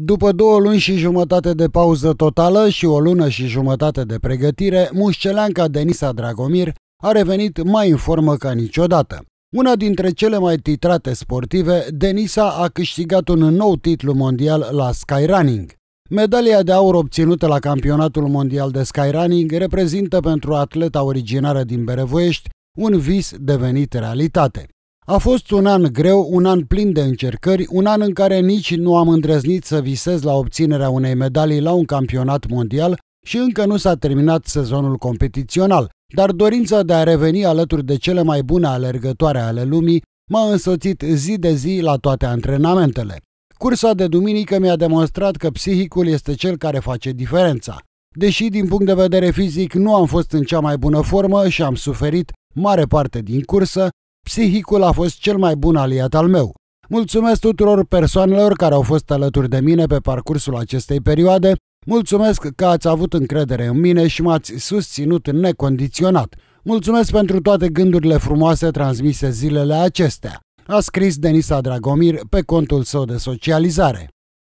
După două luni și jumătate de pauză totală și o lună și jumătate de pregătire, mușceleanca Denisa Dragomir a revenit mai în formă ca niciodată. Una dintre cele mai titrate sportive, Denisa a câștigat un nou titlu mondial la skyrunning. Medalia de aur obținută la campionatul mondial de skyrunning reprezintă pentru atleta originară din Berevoiești un vis devenit realitate. A fost un an greu, un an plin de încercări, un an în care nici nu am îndrăznit să visez la obținerea unei medalii la un campionat mondial și încă nu s-a terminat sezonul competițional, dar dorința de a reveni alături de cele mai bune alergătoare ale lumii m-a însoțit zi de zi la toate antrenamentele. Cursa de duminică mi-a demonstrat că psihicul este cel care face diferența. Deși din punct de vedere fizic nu am fost în cea mai bună formă și am suferit mare parte din cursă, Psihicul a fost cel mai bun aliat al meu. Mulțumesc tuturor persoanelor care au fost alături de mine pe parcursul acestei perioade, mulțumesc că ați avut încredere în mine și m-ați susținut necondiționat. Mulțumesc pentru toate gândurile frumoase transmise zilele acestea, a scris Denisa Dragomir pe contul său de socializare.